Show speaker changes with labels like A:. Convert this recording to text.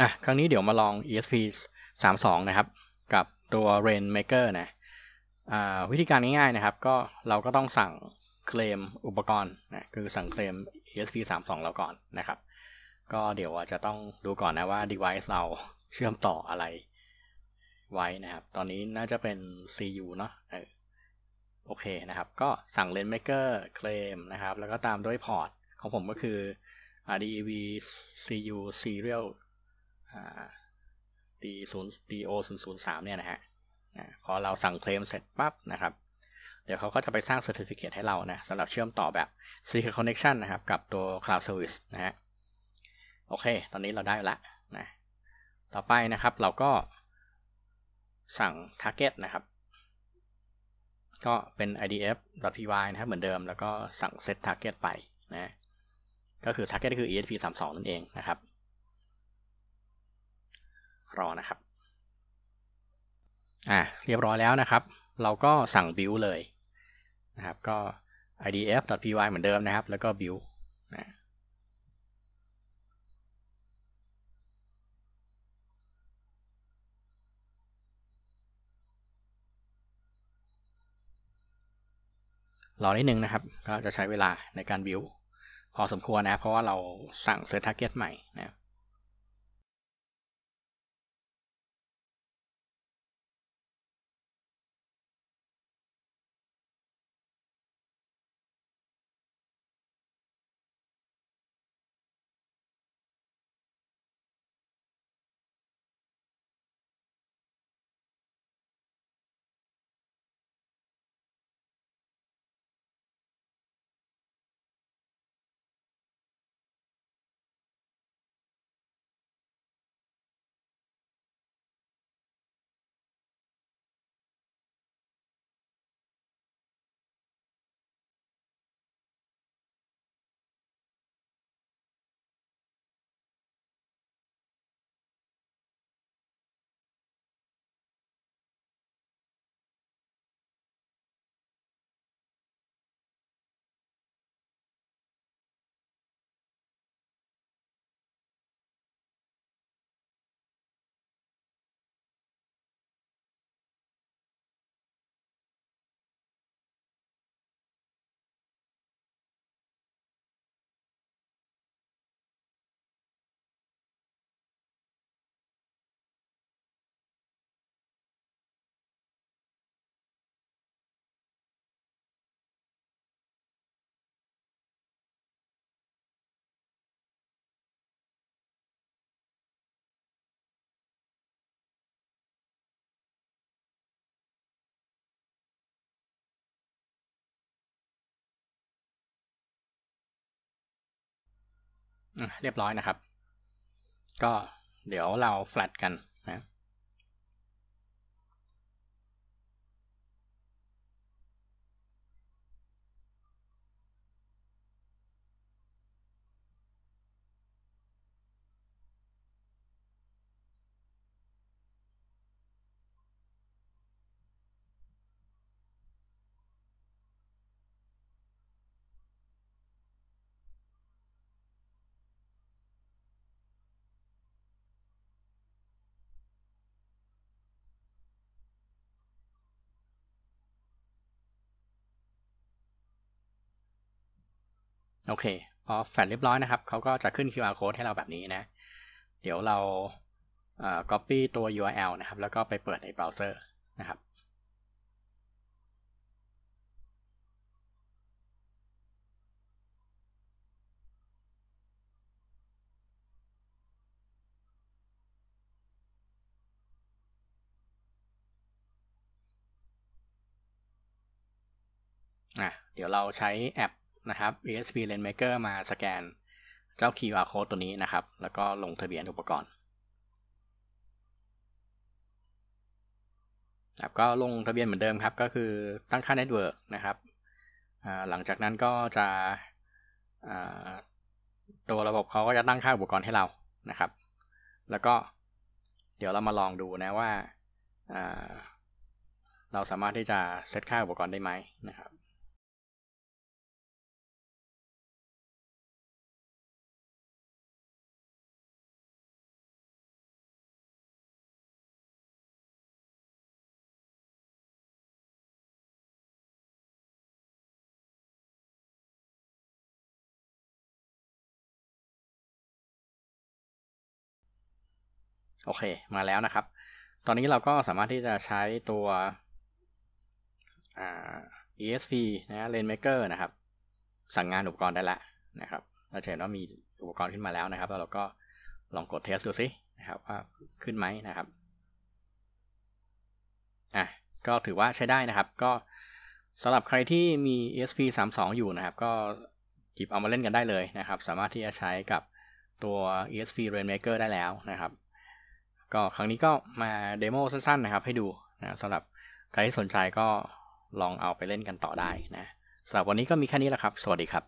A: อ่ะครั้งนี้เดี๋ยวมาลอง ESP 32นะครับ กับตัว Rain Maker นะ อ่า วิธีการง่ายๆนะครับ ก็เราก็ต้องสั่งเคลมอุปกรณ์ นะคือสั่งเคลม ESP 32เรา ก่อน นะครับ ก็เดี๋ยวจะต้องดูก่อนนะว่า device เราเชื่อมต่ออะไร ไว้นะครับ ตอนนี้น่าจะเป็น CU เนาะโอเค นะครับ ก็สั่ง r a i n Maker เคลมนะครับ แล้วก็ตามด้วยพอร์ตของผมก็คือ RDEV CU Serial d ีศูนย์ีโอศูนย์ศูนย์สามเนี่ยนะฮะ พอเราสั่งเคลมเสร็จปั๊บนะครับ เดี๋ยวเขาก็จะไปสร้างเซอร์ติฟิเคตให้เรานะสำหรับเชื่อมต่อแบบ Secret Connection นะครับกับตัว Cloud Service นะฮะ โอเค ตอนนี้เราได้ละนะ ต่อไปนะครับเราก็สั่ง Target นะครับ ก็เป็น idf.py นะครับเหมือนเดิม แล้วก็สั่ง set target ไปนะ ก็คือ target ก็คือ esp32 นั่นเองนะครับรอนะครับอ่าเรียบร้อยแล้วนะครับ เราก็สั่ง build เลยนะครับ ก็ idf.py เหมือนเดิมนะครับ แล้วก็ build นะรอนิดนึงนะครับ ก็จะใช้เวลาในการบิวพอสมควรนะ เพราะว่าเราสั่งเซตทาร์เก็ตใหม่นะครับเรียบร้อยนะครับ ก็เดี๋ยวเราแฟลตกันโอเค พอแฟลเรียบร้อยนะครับ เขาก็จะขึ้น QR code ให้เราแบบนี้นะ เดี๋ยวเรา copy ตัว URL นะครับ แล้วก็ไปเปิดในเบราว์เซอร์นะครับอ่ะเดี๋ยวเราใช้แอปนะครับ ESP l e n Maker มาสแกนเจ้า QR code ตัวนี้นะครับ แล้วก็ลงทะเบียนอุปกรณ์ก็ลงทะเบียนเหมือนเดิมครับก็คือตั้งค่าเน็ตเวิร์กนะครับหลังจากนั้นก็จะตัวระบบเขาก็จะตั้งค่าอุปกรณ์ให้เรานะครับ แล้วก็เดี๋ยวเรามาลองดูนะว่า เราสามารถที่จะเซตค่าอุปกรณ์ได้ไหมนะครับโอเคมาแล้วนะครับ ตอนนี้เราก็สามารถที่จะใช้ตัว ESP นะ LensMaker นะครับ สั่งงานอุปกรณ์ได้ละนะครับเราเห็นว่ามีอุปกรณ์ขึ้นมาแล้วนะครับแล้วเราก็ลองกดเทสดูสินะครับว่าขึ้นไหมนะครับ อ่ะก็ถือว่าใช้ได้นะครับ ก็สำหรับใครที่มี ESP 3 2อยู่นะครับ ก็หยิบเอามาเล่นกันได้เลยนะครับ สามารถที่จะใช้กับตัว ESP Rainmaker ได้แล้วนะครับก็ครั้งนี้ก็มาเดโมสั้น ๆ นะครับ ให้ดูนะสำหรับใครที่สนใจก็ลองเอาไปเล่นกันต่อได้นะสำหรับวันนี้ก็มีแค่นี้แหละครับ สวัสดีครับ